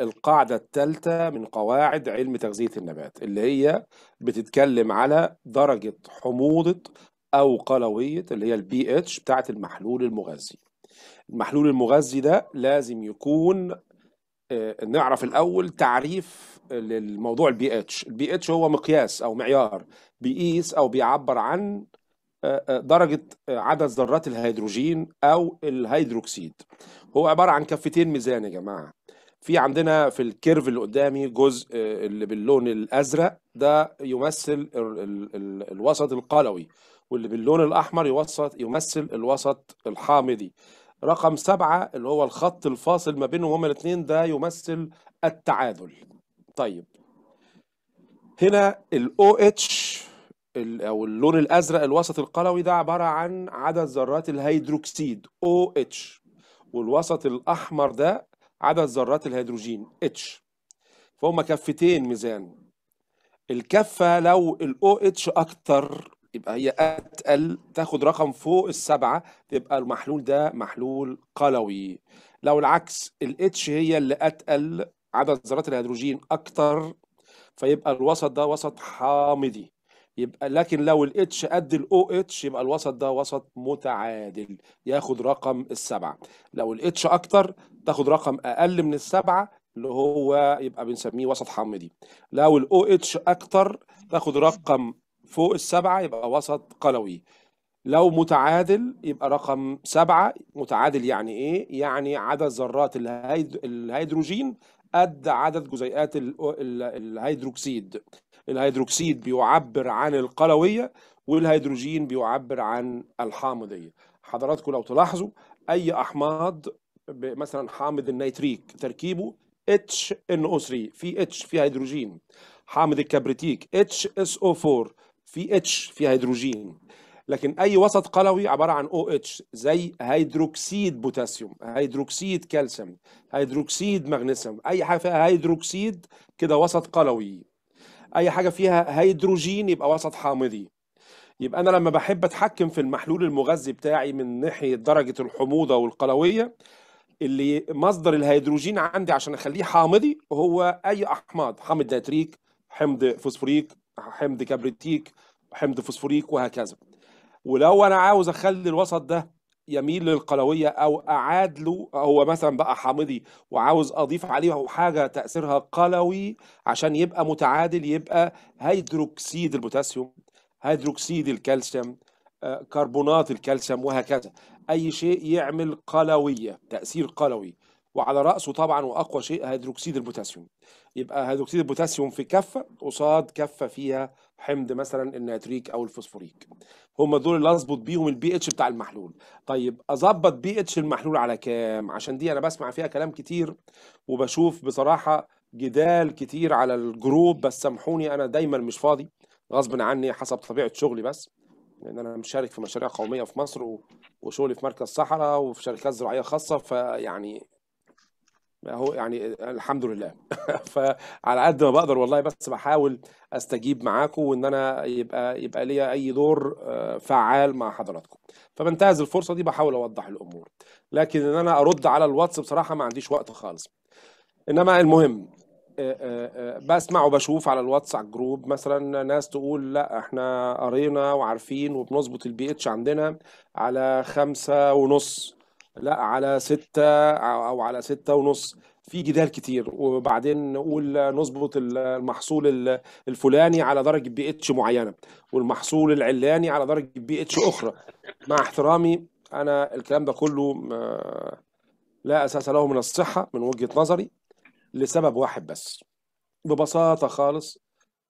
القاعدة الثالثة من قواعد علم تغذية النبات اللي هي بتتكلم على درجة حموضة أو قلوية اللي هي البي اتش بتاعة المحلول المغذي المحلول المغذي ده لازم يكون آه، نعرف الأول تعريف للموضوع البي اتش البي اتش هو مقياس أو معيار بيقيس أو بيعبر عن آه، آه، درجة عدد ذرات الهيدروجين أو الهيدروكسيد هو عبارة عن كفتين ميزان يا جماعة في عندنا في الكيرف اللي قدامي جزء آه، اللي باللون الازرق ده يمثل الوسط القلوي واللي باللون الاحمر يوسط يمثل الوسط الحامضي رقم سبعة اللي هو الخط الفاصل ما بينهم هما الاثنين ده يمثل التعادل طيب هنا الاو OH او اللون الازرق الوسط القلوي ده عبارة عن عدد ذرات الهيدروكسيد OH والوسط الاحمر ده عدد ذرات الهيدروجين اتش فهم كفتين ميزان الكفة لو الاو اتش أكتر يبقى هي أتقل تاخد رقم فوق السبعة تبقى المحلول ده محلول قلوي لو العكس الاتش هي اللي أتقل عدد ذرات الهيدروجين أكتر فيبقى الوسط ده وسط حامضي يبقى لكن لو الاتش قد الاو اتش يبقى الوسط ده وسط متعادل ياخد رقم السبعه لو الاتش اكتر تاخد رقم اقل من السبعه اللي هو يبقى بنسميه وسط حمضي لو الاو اتش اكتر تاخد رقم فوق السبعه يبقى وسط قلوي لو متعادل يبقى رقم سبعة متعادل يعني ايه؟ يعني عدد ذرات الهيدروجين قد عدد جزيئات الهيدروكسيد الهيدروكسيد بيعبر عن القلوية والهيدروجين بيعبر عن الحامضية حضراتكم لو تلاحظوا أي أحماض مثلا حامض النيتريك تركيبه اتش او 3 في اتش في هيدروجين حامض الكبريتيك اتش اس او 4 في اتش في هيدروجين لكن اي وسط قلوي عباره عن او اتش زي هيدروكسيد بوتاسيوم هيدروكسيد كالسيوم هيدروكسيد مغنيسيوم اي حاجه فيها هيدروكسيد كده وسط قلوي اي حاجه فيها هيدروجين يبقى وسط حامضي يبقى انا لما بحب اتحكم في المحلول المغذي بتاعي من ناحيه درجه الحموضه والقلويه اللي مصدر الهيدروجين عندي عشان اخليه حامضي هو اي احماض حامض نيتريك حمض فوسفوريك حمض كبريتيك حمض فوسفوريك وهكذا ولو انا عاوز اخلي الوسط ده يميل للقلويه او اعاد له هو مثلا بقى حامضي وعاوز اضيف عليه حاجه تاثيرها قلوي عشان يبقى متعادل يبقى هيدروكسيد البوتاسيوم هيدروكسيد الكالسيوم آه، كربونات الكالسيوم وهكذا اي شيء يعمل قلويه تاثير قلوي وعلى راسه طبعا واقوى شيء هيدروكسيد البوتاسيوم يبقى هيدروكسيد البوتاسيوم في كفه قصاد كفه فيها حمض مثلا النيتريك او الفوسفوريك هم دول اللي اظبط بيهم البي اتش بتاع المحلول طيب اظبط بي اتش المحلول على كام عشان دي انا بسمع فيها كلام كتير وبشوف بصراحه جدال كتير على الجروب بس سامحوني انا دايما مش فاضي غصب عني حسب طبيعه شغلي بس لان انا مشارك في مشاريع قوميه في مصر وشغلي في مركز صحراء وفي شركات زراعيه خاصه فيعني هو يعني الحمد لله فعلى قد ما بقدر والله بس بحاول استجيب معاكم وان انا يبقى يبقى ليا اي دور آه، فعال مع حضراتكم فبنتهز الفرصه دي بحاول اوضح الامور لكن ان انا ارد على الواتس بصراحه ما عنديش وقت خالص انما المهم آه، آه، آه، بسمع وبشوف على الواتس على الجروب مثلا ناس تقول لا احنا قرينا وعارفين وبنظبط البي اتش عندنا على خمسة ونص لا على ستة او على ستة ونص في جدال كتير وبعدين نقول نظبط المحصول الفلاني على درجة بي اتش معينة والمحصول العلاني على درجة بي اتش أخرى مع احترامي أنا الكلام ده كله لا أساس له من الصحة من وجهة نظري لسبب واحد بس ببساطة خالص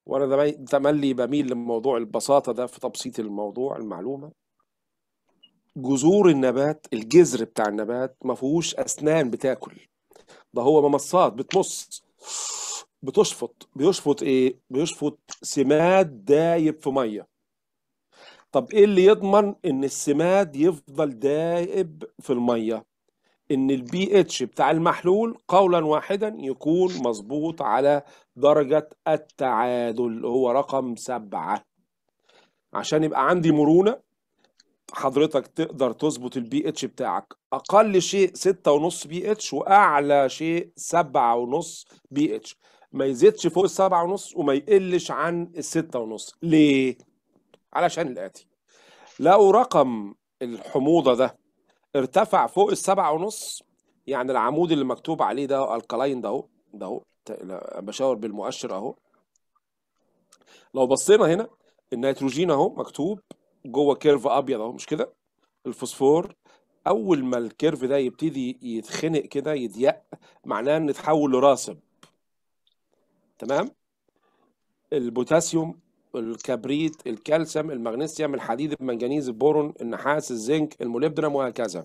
وأنا تملي بميل لموضوع البساطة ده في تبسيط الموضوع المعلومة جذور النبات الجذر بتاع النبات ما فيهوش أسنان بتاكل ده هو ممصات بتمص بتشفط بيشفط ايه بيشفط سماد دايب في ميه طب ايه اللي يضمن ان السماد يفضل دايب في الميه ان البي اتش بتاع المحلول قولا واحدا يكون مظبوط على درجة التعادل هو رقم سبعة عشان يبقى عندي مرونة حضرتك تقدر تظبط البي اتش بتاعك اقل شيء ستة ونص بي اتش واعلى شيء سبعة ونص بي اتش ما يزيدش فوق السبعة ونص وما يقلش عن الستة ونص ليه؟ علشان الآتي لقوا رقم الحموضة ده ارتفع فوق السبعة ونص يعني العمود اللي مكتوب عليه ده الكلاين ده اهو ده اهو بشاور بالمؤشر اهو لو بصينا هنا النيتروجين اهو مكتوب جوه كيرف ابيض اهو مش كده الفوسفور اول ما الكيرف ده يبتدي يتخنق كده يضيق معناه ان اتحول لراسب تمام البوتاسيوم الكبريت الكالسيوم المغنيسيوم الحديد المنجنيز البورون النحاس الزنك الموليبدنم وهكذا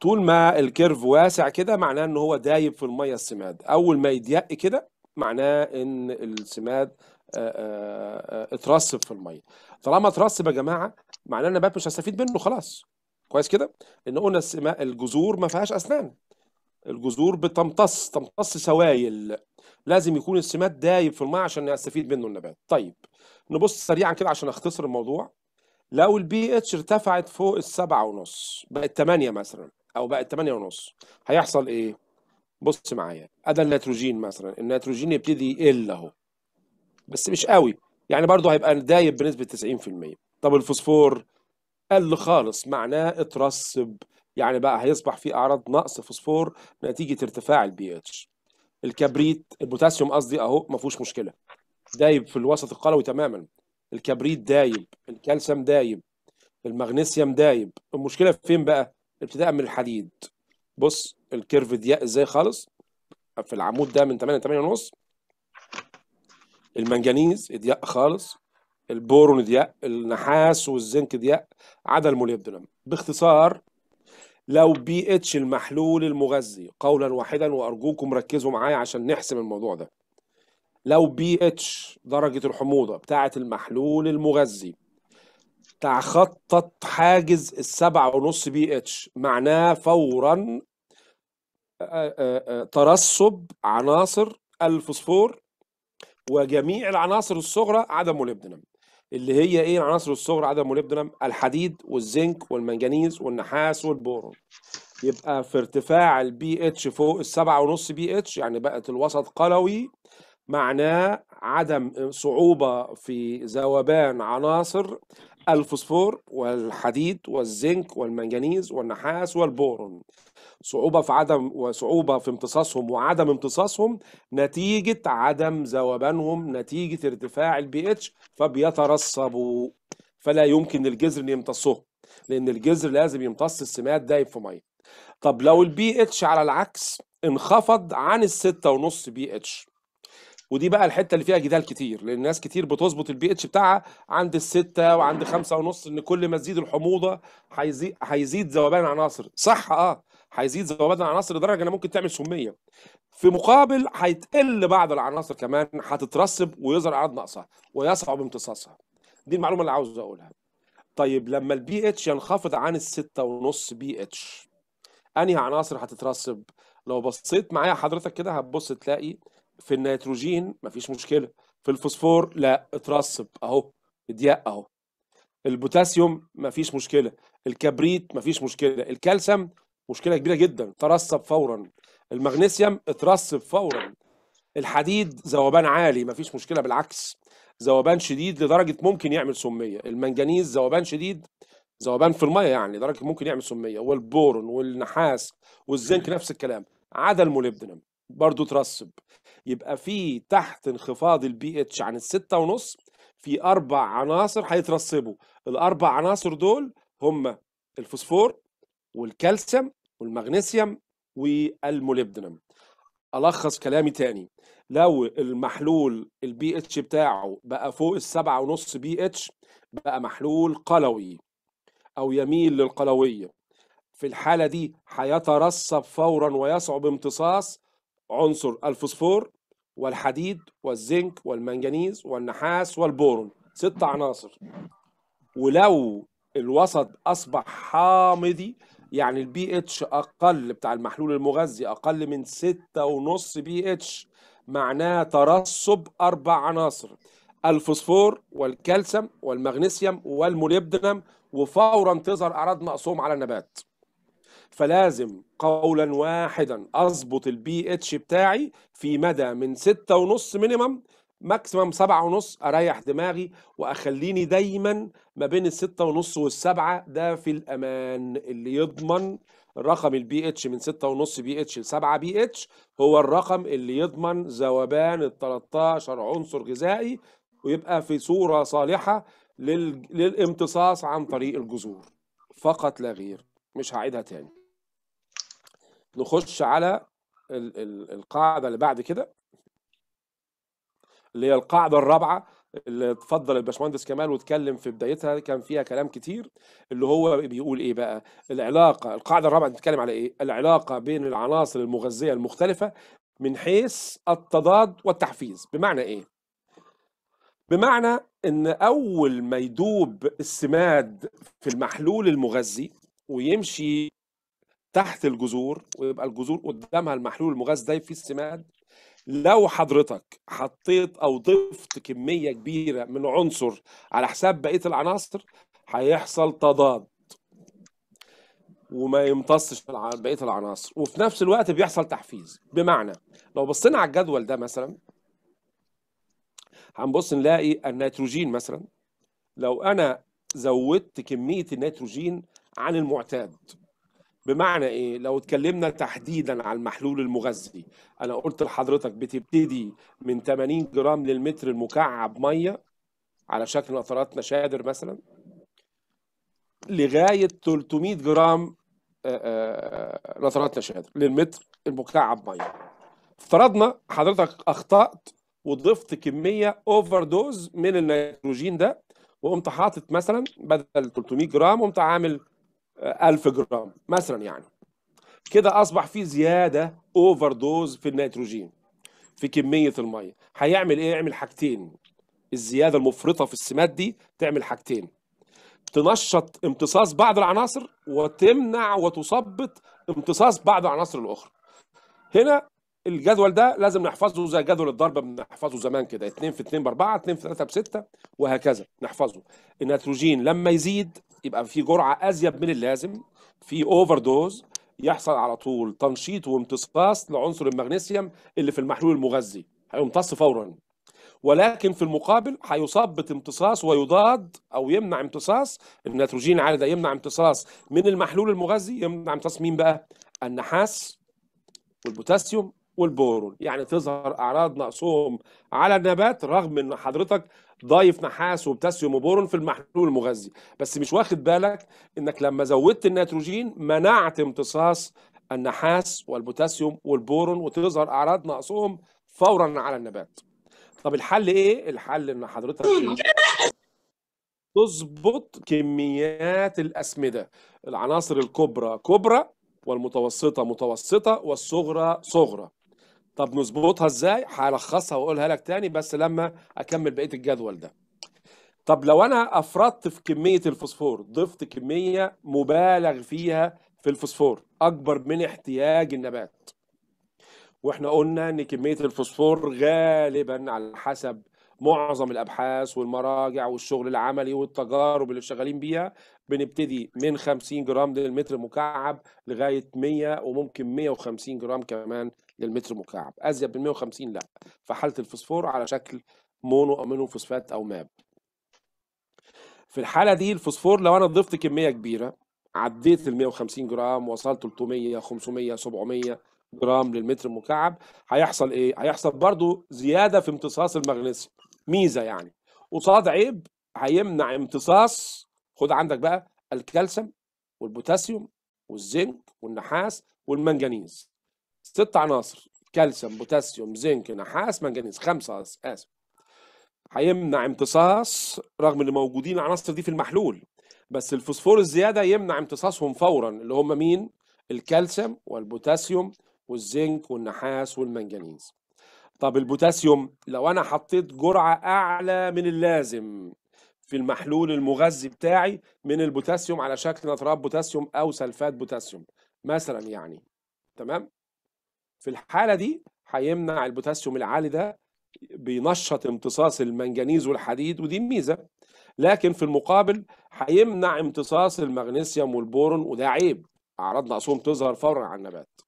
طول ما الكيرف واسع كده معناه ان هو دايب في الميه السماد اول ما يضيق كده معناه ان السماد آه، آه، آه، اترسب في الميه طالما اترسب يا جماعه معناه ان النبات مش هستفيد منه خلاص كويس كده ان قلنا السماء الجذور ما فيهاش اسنان الجذور بتمتص تمتص سوائل لازم يكون السماد دايب في الميه عشان يستفيد منه النبات طيب نبص سريعا كده عشان اختصر الموضوع لو البي اتش ارتفعت فوق السبعة ونص بقت 8 مثلا او بقت 8 ونص هيحصل ايه بص معايا ادا النيتروجين مثلا النيتروجين يبتدي يقل اهو بس مش قوي يعني برضه هيبقى دايب بنسبه 90% طب الفوسفور قل خالص معناه اترسب يعني بقى هيصبح في اعراض نقص فوسفور نتيجه ارتفاع البي اتش الكبريت البوتاسيوم قصدي اهو ما فيهوش مشكله دايب في الوسط القلوي تماما الكبريت دايب الكالسيوم دايب المغنيسيوم دايب المشكله فين بقى ابتداء من الحديد بص الكيرف دي ازاي خالص في العمود ده من 8 ل 8 ونص المنجنيز ضيق خالص البورون ضيق النحاس والزنك ضيق عدا الموليبدنم باختصار لو بي اتش المحلول المغذي قولا واحدا وارجوكم ركزوا معايا عشان نحسم الموضوع ده لو بي اتش درجة الحموضة بتاعة المحلول المغذي تخطط حاجز السبعة ونص بي اتش معناه فورا ترسب عناصر الفوسفور وجميع العناصر الصغرى عدم الابدنم اللي هي ايه العناصر الصغرى عدم molybdenum الحديد والزنك والمنجنيز والنحاس والبورون يبقى في ارتفاع البي اتش فوق السبعة ونص بي اتش يعني بقت الوسط قلوي معناه عدم صعوبة في ذوبان عناصر الفوسفور والحديد والزنك والمنجنيز والنحاس والبورون صعوبة في عدم وصعوبة في امتصاصهم وعدم امتصاصهم نتيجة عدم ذوبانهم نتيجة ارتفاع البي اتش فبيترسبوا فلا يمكن للجذر ان يمتصهم لان الجذر لازم يمتص السماد دايب في ميه طب لو البي اتش على العكس انخفض عن الستة ونص بي اتش ودي بقى الحته اللي فيها جدال كتير لان ناس كتير بتظبط البي اتش بتاعها عند الستة وعند خمسة ونص ان كل ما تزيد الحموضه هيزيد هيزيد ذوبان عناصر صح اه هيزيد ذوبان العناصر لدرجه انها ممكن تعمل سميه في مقابل هيتقل بعض العناصر كمان هتترسب ويظهر اعراض ناقصه ويصعب امتصاصها دي المعلومه اللي عاوز اقولها طيب لما البي اتش ينخفض عن الستة ونص بي اتش انهي عناصر هتترسب لو بصيت معايا حضرتك كده هتبص تلاقي في النيتروجين مفيش مشكله في الفوسفور لا اترسب اهو ضيق اهو البوتاسيوم مفيش مشكله الكبريت مفيش مشكله الكالسيوم مشكله كبيره جدا ترسب فورا المغنيسيوم اترسب فورا الحديد ذوبان عالي مفيش مشكله بالعكس ذوبان شديد لدرجه ممكن يعمل سميه المنجنيز ذوبان شديد ذوبان في الميه يعني لدرجه ممكن يعمل سميه والبورون والنحاس والزنك نفس الكلام عدا الموليبدنم برضه ترسب يبقى في تحت انخفاض البي اتش عن الستة ونص في اربع عناصر هيترسبوا الاربع عناصر دول هم الفوسفور والكالسيوم والمغنيسيوم والمولبدنم الخص كلامي تاني لو المحلول البي اتش بتاعه بقى فوق السبعة ونص بي اتش بقى محلول قلوي او يميل للقلويه في الحاله دي هيترسب فورا ويصعب امتصاص عنصر الفوسفور والحديد والزنك والمنجنيز والنحاس والبورون ست عناصر ولو الوسط اصبح حامضي يعني البي اتش اقل بتاع المحلول المغذي اقل من 6.5 بي اتش معناه ترسب اربع عناصر الفوسفور والكالسيوم والمغنيسيوم والمولبدنم وفورا تظهر اعراض نقصهم على النبات فلازم قولا واحدا اظبط البي اتش بتاعي في مدى من 6.5 مينيمم ماكسيمم سبعة ونص اريح دماغي واخليني دايما ما بين الستة ونص والسبعة ده في الامان اللي يضمن رقم البي اتش من ستة ونص بي اتش لسبعة بي اتش هو الرقم اللي يضمن ذوبان ال 13 عنصر غذائي ويبقى في صورة صالحة للامتصاص عن طريق الجذور فقط لا غير مش هعيدها تاني نخش على القاعدة اللي بعد كده اللي هي القاعده الرابعه اللي اتفضل الباشمهندس كمال واتكلم في بدايتها كان فيها كلام كتير اللي هو بيقول ايه بقى العلاقه القاعده الرابعه بتتكلم على ايه العلاقه بين العناصر المغذيه المختلفه من حيث التضاد والتحفيز بمعنى ايه بمعنى ان اول ما يدوب السماد في المحلول المغذي ويمشي تحت الجذور ويبقى الجذور قدامها المحلول المغذي ده في السماد لو حضرتك حطيت او ضفت كميه كبيره من عنصر على حساب بقيه العناصر هيحصل تضاد وما يمتصش بقيه العناصر وفي نفس الوقت بيحصل تحفيز بمعنى لو بصينا على الجدول ده مثلا هنبص نلاقي النيتروجين مثلا لو انا زودت كميه النيتروجين عن المعتاد بمعنى ايه لو اتكلمنا تحديدا على المحلول المغذي انا قلت لحضرتك بتبتدي من 80 جرام للمتر المكعب ميه على شكل نقطرات نشادر مثلا لغايه 300 جرام نترات نشادر للمتر المكعب ميه افترضنا حضرتك اخطات وضفت كميه اوفر دوز من النيتروجين ده وقمت حاطط مثلا بدل 300 جرام قمت عامل 1000 جرام مثلا يعني كده اصبح في زياده اوفر دوز في النيتروجين في كميه الميه هيعمل ايه يعمل حاجتين الزياده المفرطه في السمات دي تعمل حاجتين تنشط امتصاص بعض العناصر وتمنع وتثبط امتصاص بعض العناصر الاخرى هنا الجدول ده لازم نحفظه زي جدول الضربه بنحفظه زمان كده 2 في 2 ب 4 2 في 3 ب 6 وهكذا نحفظه النيتروجين لما يزيد يبقى في جرعه ازيد من اللازم في اوفر دوز يحصل على طول تنشيط وامتصاص لعنصر المغنيسيوم اللي في المحلول المغذي هيمتص فورا ولكن في المقابل هيصاب بامتصاص ويضاد او يمنع امتصاص النيتروجين العالي ده يمنع امتصاص من المحلول المغذي يمنع امتصاص مين بقى؟ النحاس والبوتاسيوم والبورون يعني تظهر اعراض نقصهم على النبات رغم ان حضرتك ضايف نحاس وبوتاسيوم وبورون في المحلول المغذي بس مش واخد بالك انك لما زودت النيتروجين منعت امتصاص النحاس والبوتاسيوم والبورون وتظهر اعراض نقصهم فورا على النبات طب الحل ايه الحل ان حضرتك تظبط كميات الاسمده العناصر الكبرى كبرى والمتوسطه متوسطه والصغرى صغرى طب نظبطها ازاي هلخصها واقولها لك تاني بس لما اكمل بقيه الجدول ده طب لو انا افرطت في كميه الفوسفور ضفت كميه مبالغ فيها في الفوسفور اكبر من احتياج النبات واحنا قلنا ان كميه الفوسفور غالبا على حسب معظم الابحاث والمراجع والشغل العملي والتجارب اللي شغالين بيها بنبتدي من 50 جرام للمتر مكعب لغايه 100 وممكن 150 جرام كمان للمتر مكعب ازيد من 150 لا في حاله الفوسفور على شكل مونو امينو فوسفات او ماب في الحاله دي الفوسفور لو انا ضفت كميه كبيره عديت ال 150 جرام وصلت 300 500 700 جرام للمتر مكعب هيحصل ايه هيحصل برضو زياده في امتصاص المغنيسيوم ميزه يعني قصاد عيب هيمنع امتصاص خد عندك بقى الكالسيوم والبوتاسيوم والزنك والنحاس والمنجنيز ست عناصر كالسيوم بوتاسيوم زنك نحاس منجنيز خمسه اسف هيمنع امتصاص رغم ان موجودين العناصر دي في المحلول بس الفوسفور الزياده يمنع امتصاصهم فورا اللي هم مين الكالسيوم والبوتاسيوم والزنك والنحاس والمنجنيز طب البوتاسيوم لو انا حطيت جرعه اعلى من اللازم في المحلول المغذي بتاعي من البوتاسيوم على شكل نترات بوتاسيوم او سلفات بوتاسيوم مثلا يعني تمام في الحاله دي هيمنع البوتاسيوم العالي ده بينشط امتصاص المنجنيز والحديد ودي ميزه لكن في المقابل هيمنع امتصاص المغنيسيوم والبورون وده عيب اعراض نقصهم تظهر فورا على النبات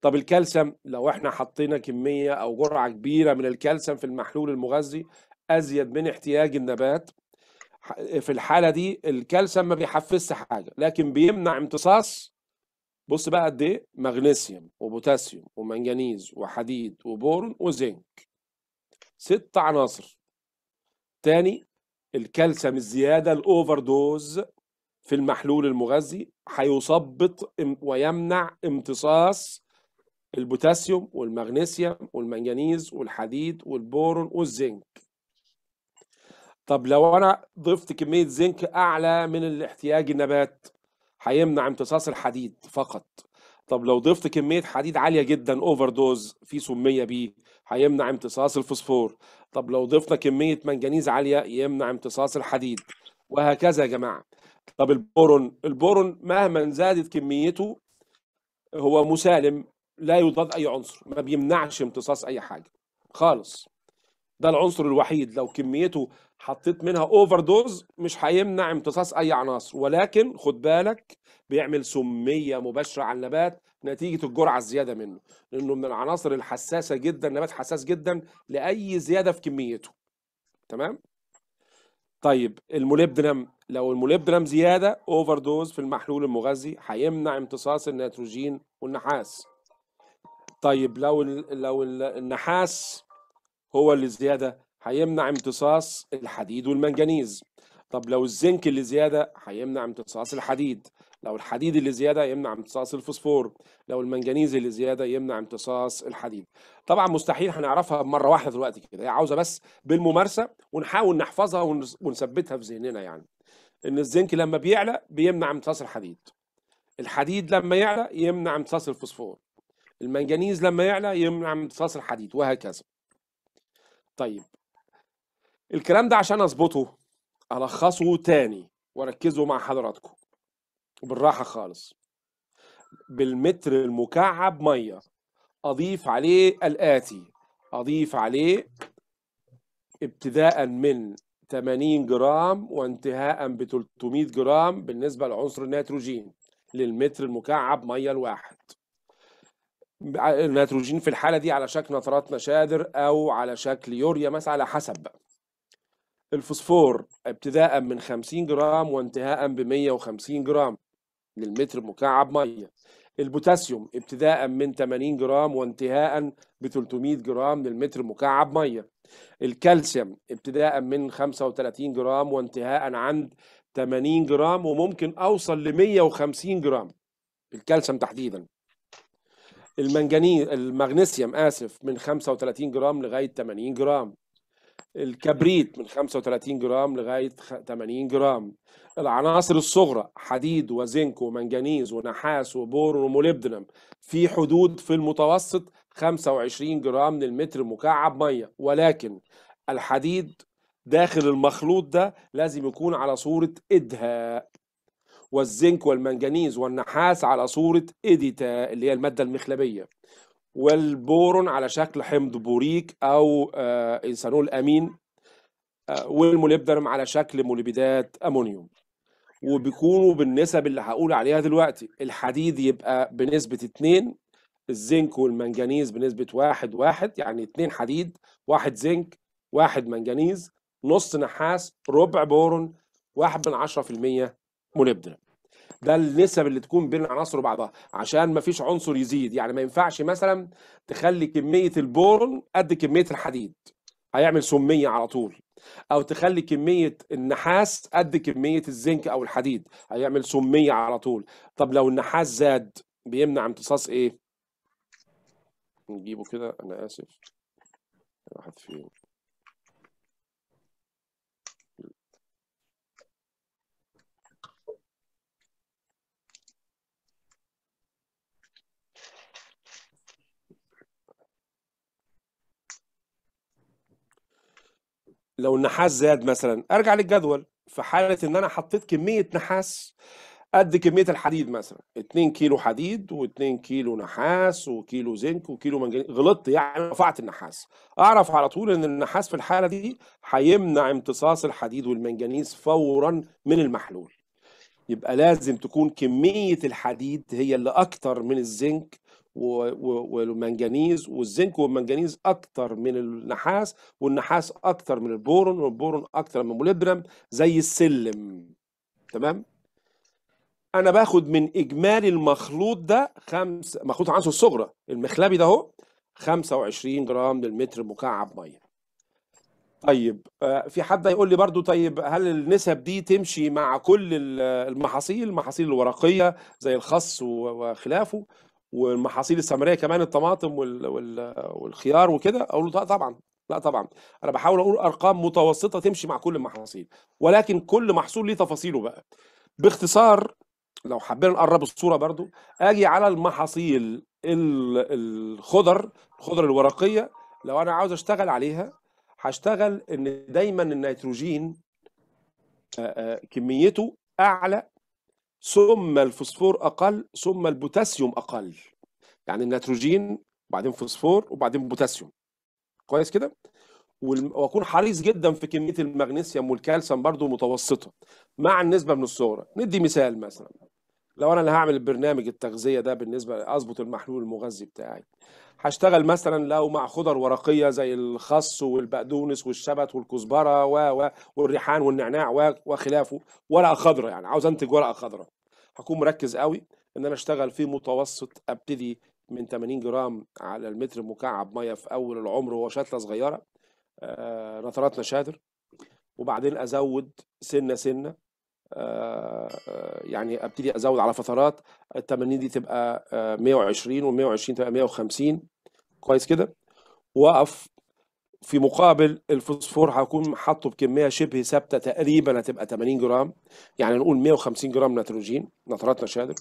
طب الكالسيوم لو احنا حطينا كميه او جرعه كبيره من الكالسيوم في المحلول المغذي ازيد من احتياج النبات في الحاله دي الكالسيوم ما بيحفزش حاجه لكن بيمنع امتصاص بص بقى قد ايه مغنيسيوم وبوتاسيوم ومنجنيز وحديد وبورون وزنك ست عناصر تاني الكالسيوم الزياده الاوفر دوز في المحلول المغذي هيثبط ويمنع امتصاص البوتاسيوم والمغنيسيوم والمنجنيز والحديد والبورون والزنك طب لو انا ضفت كميه زنك اعلى من الاحتياج النبات هيمنع امتصاص الحديد فقط طب لو ضفت كميه حديد عاليه جدا اوفر دوز في سميه بيه هيمنع امتصاص الفوسفور طب لو ضفنا كميه منجنيز عاليه يمنع امتصاص الحديد وهكذا يا جماعه طب البورون البورون مهما زادت كميته هو مسالم لا يضاد اي عنصر ما بيمنعش امتصاص اي حاجه خالص ده العنصر الوحيد لو كميته حطيت منها اوفر دوز مش هيمنع امتصاص اي عناصر ولكن خد بالك بيعمل سميه مباشره على النبات نتيجه الجرعه الزياده منه لانه من العناصر الحساسه جدا النبات حساس جدا لاي زياده في كميته تمام طيب الموليبدنم لو الموليبدنم زياده اوفر دوز في المحلول المغذي هيمنع امتصاص النيتروجين والنحاس طيب لو الـ لو الـ النحاس هو اللي زياده هيمنع امتصاص الحديد والمنجنيز طب لو الزنك اللي زياده هيمنع امتصاص الحديد لو الحديد اللي زياده يمنع امتصاص الفوسفور لو المنجنيز اللي زياده يمنع امتصاص الحديد طبعا مستحيل هنعرفها مره واحده دلوقتي كده هي عاوزه بس بالممارسه ونحاول نحفظها ونثبتها في ذهننا يعني ان الزنك لما بيعلى بيمنع امتصاص الحديد الحديد لما يعلى يمنع امتصاص الفوسفور المنجنيز لما يعلى يمنع امتصاص الحديد وهكذا طيب الكلام ده عشان اظبطه الخصه تاني واركزه مع حضراتكم بالراحه خالص بالمتر المكعب ميه اضيف عليه الاتي اضيف عليه ابتداء من 80 جرام وانتهاء ب 300 جرام بالنسبه لعنصر النيتروجين للمتر المكعب ميه الواحد النيتروجين في الحاله دي على شكل نترات نشادر او على شكل يوريا مثلا على حسب بقى الفوسفور ابتداء من 50 جرام وانتهاء ب 150 جرام للمتر مكعب ميه البوتاسيوم ابتداء من 80 جرام وانتهاء ب 300 جرام للمتر مكعب ميه الكالسيوم ابتداء من 35 جرام وانتهاء عند 80 جرام وممكن اوصل ل 150 جرام الكالسيوم تحديدا المنجنيز المغنيسيوم اسف من 35 جرام لغايه 80 جرام الكبريت من 35 جرام لغايه 80 جرام العناصر الصغرى حديد وزنك ومنجنيز ونحاس وبور وموليبدنم في حدود في المتوسط 25 جرام للمتر مكعب ميه ولكن الحديد داخل المخلوط ده لازم يكون على صوره ادهاء والزنك والمنجنيز والنحاس على صورة إديتا اللي هي المادة المخلبية والبورون على شكل حمض بوريك أو إنسانول آه، أمين آه، والمولبدرم على شكل موليبيدات أمونيوم وبيكونوا بالنسب اللي هقول عليها دلوقتي الحديد يبقى بنسبة 2 الزنك والمنجنيز بنسبة واحد واحد يعني اتنين حديد واحد زنك واحد منجنيز نص نحاس ربع بورون واحد من عشرة في المية مولبدرم ده النسب اللي تكون بين العناصر وبعضها عشان ما فيش عنصر يزيد يعني ما ينفعش مثلا تخلي كميه البورون قد كميه الحديد هيعمل سميه على طول او تخلي كميه النحاس قد كميه الزنك او الحديد هيعمل سميه على طول طب لو النحاس زاد بيمنع امتصاص ايه نجيبه كده انا اسف راحت فين لو النحاس زاد مثلا ارجع للجدول في حاله ان انا حطيت كميه نحاس قد كميه الحديد مثلا 2 كيلو حديد و2 كيلو نحاس وكيلو زنك وكيلو منجنيز غلطت يعني رفعت النحاس اعرف على طول ان النحاس في الحاله دي هيمنع امتصاص الحديد والمنجنيز فورا من المحلول يبقى لازم تكون كميه الحديد هي اللي اكتر من الزنك والمنجنيز والزنك والمنجنيز اكتر من النحاس والنحاس اكتر من البورون والبورون اكتر من الموليبرم زي السلم تمام انا باخد من اجمالي المخلوط ده خمس مخلوط عنصر الصغرى المخلبي ده اهو 25 جرام للمتر مكعب ميه طيب آه، في حد هيقول لي برضو طيب هل النسب دي تمشي مع كل المحاصيل المحاصيل الورقيه زي الخس وخلافه والمحاصيل السمريه كمان الطماطم وال... وال... والخيار وكده اقول له طبعا لا طبعا انا بحاول اقول ارقام متوسطه تمشي مع كل المحاصيل ولكن كل محصول ليه تفاصيله بقى باختصار لو حبينا نقرب الصوره برضو اجي على المحاصيل الخضر الخضر الورقيه لو انا عاوز اشتغل عليها هشتغل ان دايما النيتروجين كميته اعلى ثم الفوسفور اقل ثم البوتاسيوم اقل يعني النيتروجين وبعدين فوسفور وبعدين بوتاسيوم كويس كده واكون حريص جدا في كميه المغنيسيوم والكالسيوم برضو متوسطه مع النسبه من الصغرى ندي مثال مثلا لو انا اللي هعمل البرنامج التغذيه ده بالنسبه اظبط المحلول المغذي بتاعي هشتغل مثلا لو مع خضر ورقيه زي الخس والبقدونس والشبت والكزبره و والريحان والنعناع وخلافه ورقه خضراء يعني عاوز انتج ورقه خضراء هكون مركز قوي ان انا اشتغل في متوسط ابتدي من 80 جرام على المتر مكعب ميه في اول العمر وشتله صغيره آه نترات نشادر وبعدين ازود سنه سنه آه، يعني ابتدي ازود على فترات ال 80 دي تبقى 120 وال 120 تبقى 150 كويس كده واقف في مقابل الفوسفور هكون حاطه بكميه شبه ثابته تقريبا هتبقى 80 جرام يعني نقول 150 جرام نيتروجين نترات نشادر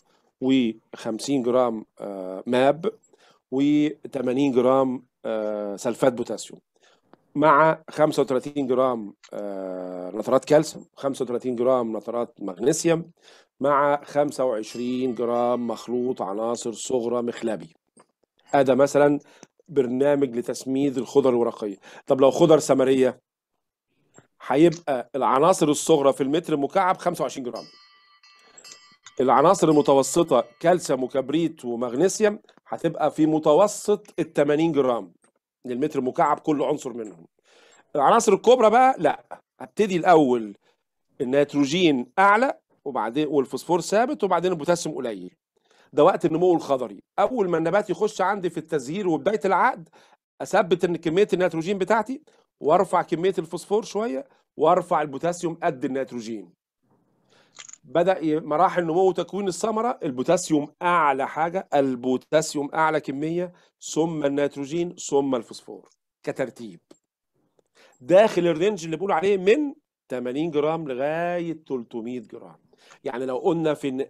و50 جرام آه، ماب و80 جرام آه، سلفات بوتاسيوم مع 35 جرام آه، نترات كالسيوم 35 جرام نترات مغنيسيوم مع 25 جرام مخلوط عناصر صغرى مخلبي هذا مثلا برنامج لتسميد الخضر الورقيه طب لو خضر سمريه هيبقى العناصر الصغرى في المتر مكعب 25 جرام العناصر المتوسطه كالسيوم وكبريت ومغنيسيوم هتبقى في متوسط ال 80 جرام للمتر مكعب كل عنصر منهم العناصر الكبرى بقى لا هبتدي الاول النيتروجين اعلى وبعدين والفوسفور ثابت وبعدين البوتاسيوم قليل ده وقت النمو الخضري اول ما النبات يخش عندي في التزهير وبدايه العقد اثبت ان كميه النيتروجين بتاعتي وارفع كميه الفوسفور شويه وارفع البوتاسيوم قد النيتروجين بدا مراحل نمو وتكوين الثمره البوتاسيوم اعلى حاجه البوتاسيوم اعلى كميه ثم النيتروجين ثم الفوسفور كترتيب داخل الرينج اللي بقول عليه من 80 جرام لغايه 300 جرام يعني لو قلنا في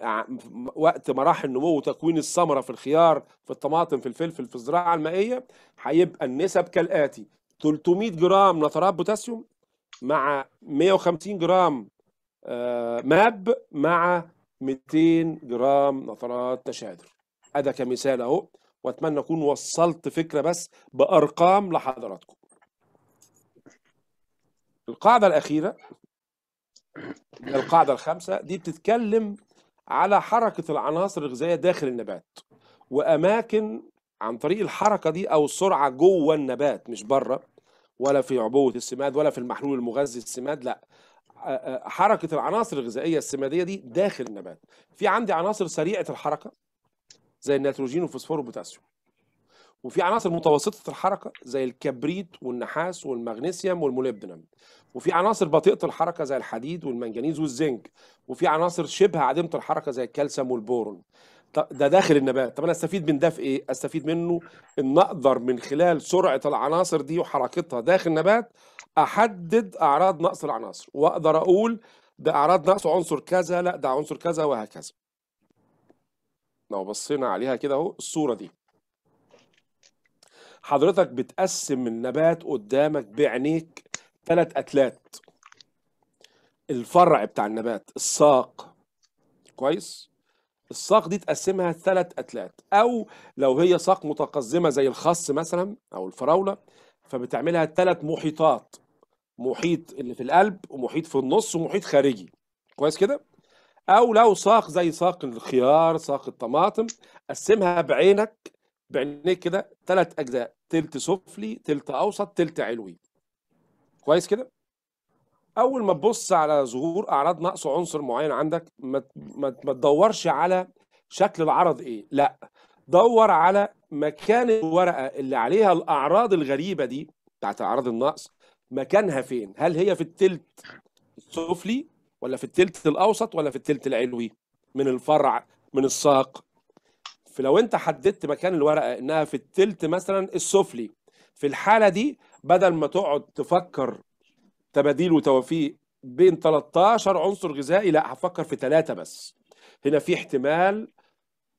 وقت مراحل نمو وتكوين الثمره في الخيار في الطماطم في الفلفل في الزراعه المائيه هيبقى النسب كالاتي 300 جرام نترات بوتاسيوم مع 150 جرام آه، ماب مع 200 جرام نترات تشادر ادى كمثال اهو واتمنى اكون وصلت فكره بس بارقام لحضراتكم القاعده الاخيره من القاعدة الخامسة دي بتتكلم على حركة العناصر الغذائية داخل النبات وأماكن عن طريق الحركة دي أو السرعة جوه النبات مش بره ولا في عبوة السماد ولا في المحلول المغذي السماد لا حركة العناصر الغذائية السمادية دي داخل النبات في عندي عناصر سريعة الحركة زي النيتروجين والفوسفور والبوتاسيوم وفي عناصر متوسطة الحركة زي الكبريت والنحاس والمغنيسيوم والمولبنم وفي عناصر بطيئه الحركه زي الحديد والمنجنيز والزنك وفي عناصر شبه عديمه الحركه زي الكالسيوم والبورون ده داخل النبات طب انا استفيد من ده في ايه استفيد منه ان اقدر من خلال سرعه العناصر دي وحركتها داخل النبات احدد اعراض نقص العناصر واقدر اقول ده اعراض نقص عنصر كذا لا ده عنصر كذا وهكذا لو بصينا عليها كده اهو الصوره دي حضرتك بتقسم النبات قدامك بعينيك ثلاث أتلات الفرع بتاع النبات الساق كويس الساق دي تقسمها ثلاث أتلات أو لو هي ساق متقزمة زي الخس مثلا أو الفراولة فبتعملها ثلاث محيطات محيط اللي في القلب ومحيط في النص ومحيط خارجي كويس كده او لو ساق زي ساق الخيار ساق الطماطم قسمها بعينك بعينيك كده ثلاث اجزاء تلت سفلي تلت اوسط تلت علوي كويس كده اول ما تبص على ظهور اعراض نقص عنصر معين عندك ما ما تدورش على شكل العرض ايه لا دور على مكان الورقه اللي عليها الاعراض الغريبه دي بتاعت اعراض النقص مكانها فين هل هي في التلت السفلي ولا في التلت الاوسط ولا في التلت العلوي من الفرع من الساق فلو انت حددت مكان الورقه انها في التلت مثلا السفلي في الحاله دي بدل ما تقعد تفكر تباديل وتوافيق بين 13 عنصر غذائي لا هفكر في ثلاثه بس هنا في احتمال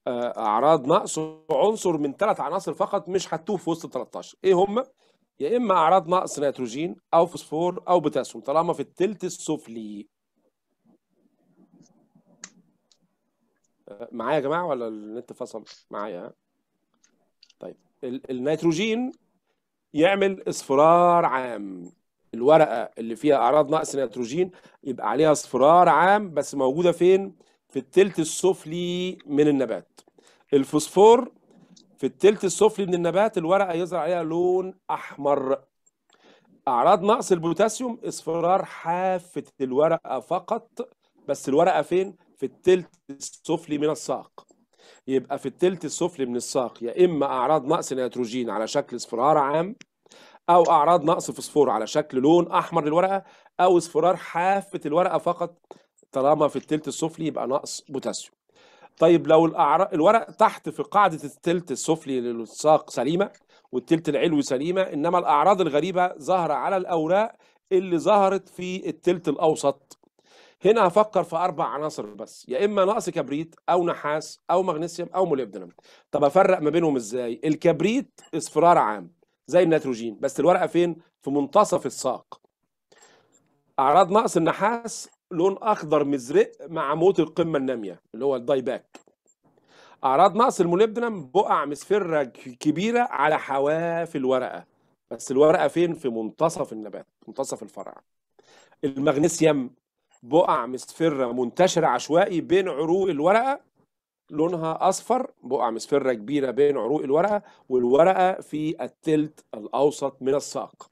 آه، اعراض نقص عنصر من ثلاث عناصر فقط مش هتوه في وسط 13 ايه هم يا اما اعراض نقص نيتروجين او فوسفور او بوتاسيوم طالما في الثلث السفلي آه، معايا يا جماعه ولا النت فصل معايا طيب النيتروجين يعمل اصفرار عام الورقه اللي فيها اعراض نقص نيتروجين يبقى عليها اصفرار عام بس موجوده فين في التلت السفلي من النبات الفوسفور في التلت السفلي من النبات الورقه يظهر عليها لون احمر اعراض نقص البوتاسيوم اصفرار حافه الورقه فقط بس الورقه فين في التلت السفلي من الساق يبقى في الثلث السفلي من الساق يا اما اعراض نقص نيتروجين على شكل اصفرار عام او اعراض نقص فوسفور على شكل لون احمر للورقه او اصفرار حافه الورقه فقط طالما في الثلث السفلي يبقى نقص بوتاسيوم طيب لو الأعراض الورق تحت في قاعده الثلث السفلي للساق سليمه والثلث العلوي سليمه انما الاعراض الغريبه ظاهره على الاوراق اللي ظهرت في الثلث الاوسط هنا هفكر في اربع عناصر بس يا اما نقص كبريت او نحاس او مغنيسيوم او مولبدنم طب افرق ما بينهم ازاي الكبريت اصفرار عام زي النيتروجين بس الورقه فين في منتصف الساق اعراض نقص النحاس لون اخضر مزرق مع موت القمه الناميه اللي هو الداي باك اعراض نقص المولبدنم بقع مصفره كبيره على حواف الورقه بس الورقه فين في منتصف النبات منتصف الفرع المغنيسيوم بقع مصفرة منتشرة عشوائي بين عروق الورقة لونها أصفر بقع مصفرة كبيرة بين عروق الورقة والورقة في التلت الأوسط من الساق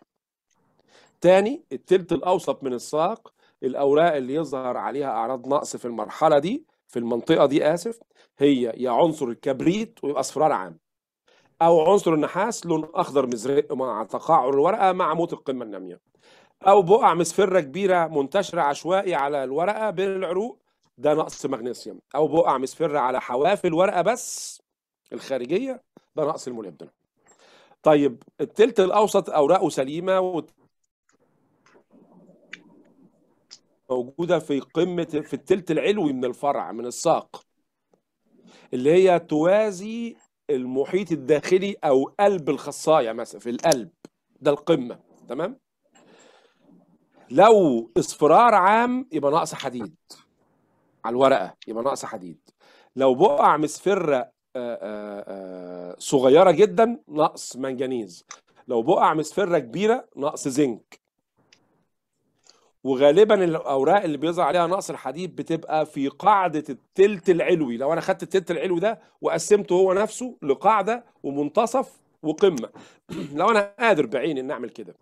تاني التلت الأوسط من الساق الأوراق اللي يظهر عليها أعراض نقص في المرحلة دي في المنطقة دي آسف هي يا عنصر الكبريت ويبقى أصفرار عام أو عنصر النحاس لون أخضر مزرق مع تقاعر الورقة مع موت القمة النامية او بقع مصفره كبيره منتشره عشوائي على الورقه بالعروق ده نقص مغنيسيوم او بقع مصفره على حواف الورقه بس الخارجيه ده نقص الموليبدين طيب التلت الاوسط اوراقه سليمه و... موجوده في قمه في التلت العلوي من الفرع من الساق اللي هي توازي المحيط الداخلي او قلب الخصايه مثلا في القلب ده القمه تمام لو اصفرار عام يبقى ناقص حديد على الورقه يبقى ناقص حديد لو بقع مصفره آه، آه، آه، صغيره جدا نقص منجنيز لو بقع مصفره كبيره نقص زنك وغالبا الاوراق اللي بيظهر عليها نقص الحديد بتبقى في قاعده التلت العلوي لو انا خدت التلت العلوي ده وقسمته هو نفسه لقاعده ومنتصف وقمه لو انا قادر بعيني ان اعمل كده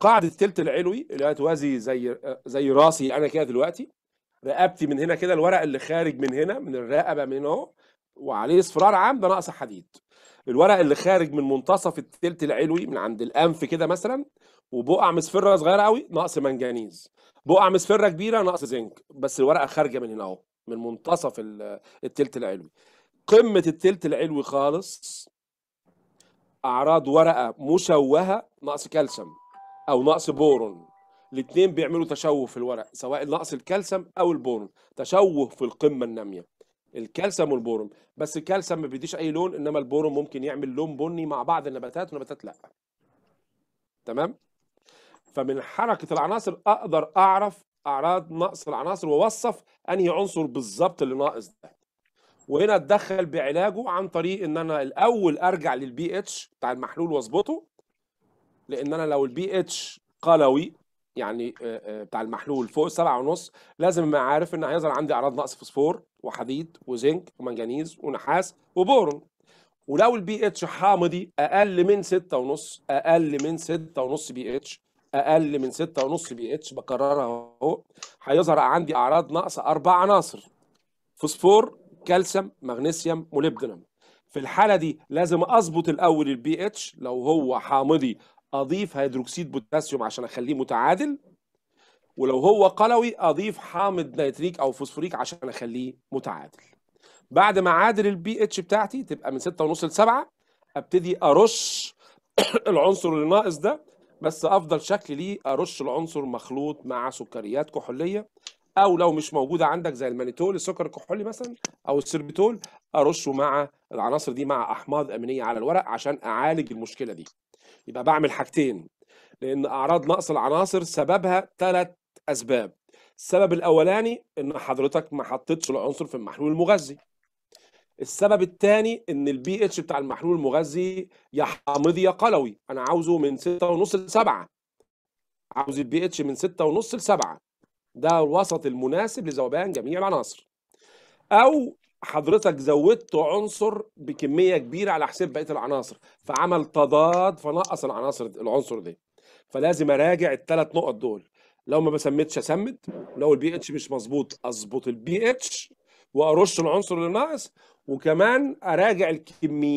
قاعدة التلت العلوي اللي هتوازي زي زي راسي أنا كده دلوقتي رقبتي من هنا كده الورق اللي خارج من هنا من الرقبة من اهو وعليه اصفرار عام ده ناقص حديد الورق اللي خارج من منتصف التلت العلوي من عند الأنف كده مثلا وبقع مصفرة صغيرة قوي ناقص منجنيز بقع مصفرة كبيرة ناقص زنك بس الورقة خارجة من هنا اهو من منتصف التلت العلوي قمة التلت العلوي خالص أعراض ورقة مشوهة ناقص كالسيوم او نقص بورون الاثنين بيعملوا تشوه في الورق سواء نقص الكالسيوم او البورون تشوه في القمه الناميه الكالسيوم والبورون بس الكالسيوم ما بيديش اي لون انما البورون ممكن يعمل لون بني مع بعض النباتات ونباتات لا تمام فمن حركه العناصر اقدر اعرف اعراض نقص العناصر واوصف انهي عنصر بالظبط اللي ناقص ده وهنا اتدخل بعلاجه عن طريق ان انا الاول ارجع للبي اتش بتاع المحلول واظبطه لان انا لو البي اتش قلوي يعني آه، آه، بتاع المحلول فوق السبعة ونص لازم ابقى عارف ان هيظهر عندي اعراض نقص فوسفور وحديد وزنك ومنجنيز ونحاس وبورون ولو البي اتش حامضي اقل من ستة ونص اقل من ستة ونص بي اتش اقل من ستة ونص بي اتش بكررها اهو هيظهر عندي اعراض نقص اربع عناصر فوسفور كالسيوم مغنيسيوم molybdenum في الحاله دي لازم اظبط الاول البي اتش لو هو حامضي اضيف هيدروكسيد بوتاسيوم عشان اخليه متعادل ولو هو قلوي اضيف حامض نيتريك او فوسفوريك عشان اخليه متعادل بعد ما عادل البي اتش بتاعتي تبقى من 6.5 ل 7 ابتدي ارش العنصر اللي ناقص ده بس افضل شكل ليه ارش العنصر مخلوط مع سكريات كحوليه او لو مش موجوده عندك زي المانيتول السكر الكحولي مثلا او السيربيتول ارشه مع العناصر دي مع احماض امينيه على الورق عشان اعالج المشكله دي يبقى بعمل حاجتين لان اعراض نقص العناصر سببها ثلاث اسباب السبب الاولاني ان حضرتك ما حطيتش العنصر في المحلول المغذي السبب الثاني ان البي اتش بتاع المحلول المغذي يا حامضي يا قلوي انا عاوزه من 6.5 ل 7 عاوز البي اتش من 6.5 ل 7 ده الوسط المناسب لذوبان جميع العناصر او حضرتك زودت عنصر بكميه كبيره على حساب بقيه العناصر فعمل تضاد فنقص العناصر العنصر ده فلازم اراجع الثلاث نقط دول لو ما بسمتش اسمد لو البي اتش مش مظبوط اظبط البي اتش وارش العنصر اللي ناقص وكمان اراجع الكميات